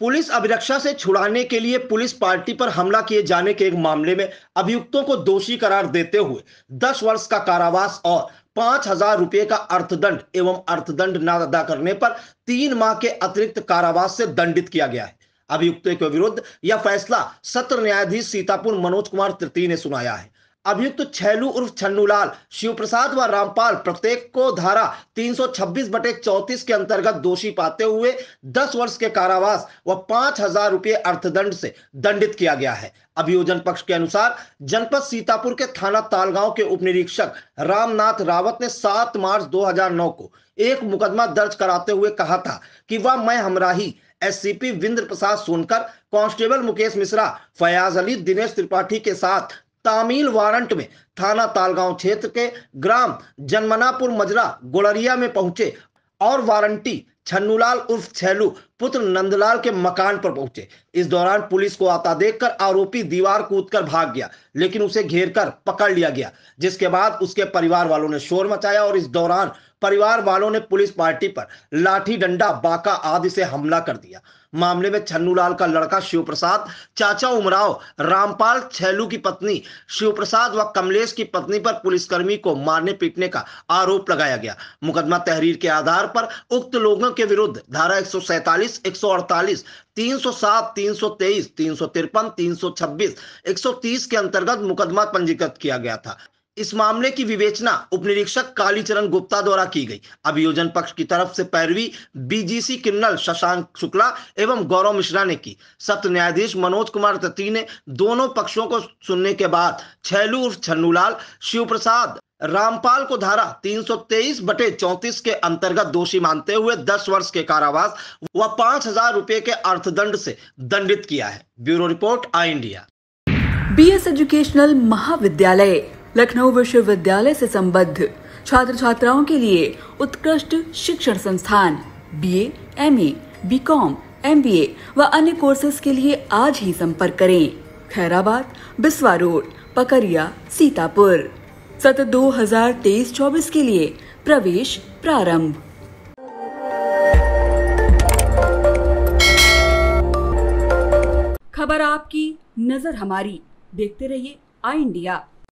police अभिरक्षा से छुड़ाने के लिए पुलिस पार्टी पर हमला किए जाने के एक मामले में अभियुक्तों को दोषी करार देते हुए 10 वर्ष का कारावास और पांच हजार रुपये का अर्थदंड एवं अर्थदंड न अदा करने पर तीन माह के अतिरिक्त कारावास से दंडित किया गया है अभियुक्तों के विरुद्ध यह फैसला सत्र न्यायाधीश सीतापुर मनोज कुमार तृतीय ने सुनाया है अभियुक्त तो छैलू उर्फ छन्नूलाल शिवप्रसाद व रामपाल प्रत्येक को धारा 326 बटे 34 के अंतर्गत दोषी पाते हुए 10 वर्ष के कारावास व पांच हजार रुपये अर्थदंड से दंडित किया गया है अभियोजन पक्ष के अनुसार जनपद सीतापुर के थाना तालगांव के उप निरीक्षक रामनाथ रावत ने 7 मार्च 2009 को एक मुकदमा दर्ज कराते हुए कहा था कि वह मैं हमराही एससीपी विंद्र प्रसाद सोनकर कांस्टेबल मुकेश मिश्रा फयाज अली दिनेश त्रिपाठी के साथ तामील वारंट में थाना तालगांव क्षेत्र के ग्राम जनमनापुर मजरा गोलरिया में पहुंचे और वारंटी छन्नूलाल उर्फ छैलू पुत्र नंदलाल के मकान पर पहुंचे इस दौरान पुलिस को आता देखकर आरोपी दीवार कूदकर भाग गया लेकिन उसे घेरकर पकड़ लिया गया जिसके बाद उसके परिवार वालों ने शोर मचाया और इस दौरान परिवार वालों ने पुलिस पार्टी पर लाठी डंडा बाका आदि से हमला कर दिया मामले में छन्नूलाल का लड़का शिवप्रसाद चाचा उमराव रामपाल छैलू की पत्नी शिवप्रसाद व कमलेश की पत्नी पर पुलिसकर्मी को मारने पीटने का आरोप लगाया गया मुकदमा तहरीर के आधार पर उक्त लोगों के विरुद्ध धारा 147, 148, 307, 323, तीन सौ तिरपन तीन सौ छब्बीस के अंतर्गत मुकदमा पंजीकृत किया गया था इस मामले की विवेचना उपनिरीक्षक कालीचरण गुप्ता द्वारा की गई अभियोजन पक्ष की तरफ से पैरवी बीजीसी किन्नल शशांक शुक्ला एवं गौरव मिश्रा ने की सत्र न्यायाधीश मनोज कुमार तती ने दोनों पक्षों को सुनने के बाद छैलू उर्फ छन्नूलाल शिव प्रसाद रामपाल को धारा 323 बटे 34 के अंतर्गत दोषी मानते हुए 10 वर्ष के कारावास व पांच हजार रूपए के अर्थदंड से दंडित किया है bureau report I India B S educational महाविद्यालय लखनऊ विश्वविद्यालय से संबद्ध छात्र छात्राओं के लिए उत्कृष्ट शिक्षण संस्थान बीए, एमए, बीकॉम, एमबीए व अन्य कोर्सेज के लिए आज ही संपर्क करें खैराबाद बिस्वा रोड पकरिया सीतापुर सत्र तेईस चौबीस के लिए प्रवेश प्रारंभ खबर आपकी नजर हमारी देखते रहिए आई इंडिया